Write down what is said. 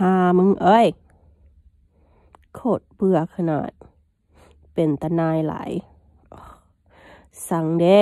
หา มึง เอ้ย โคตรเบื่อขนาด เป็นตะนายหลายสั่งเด้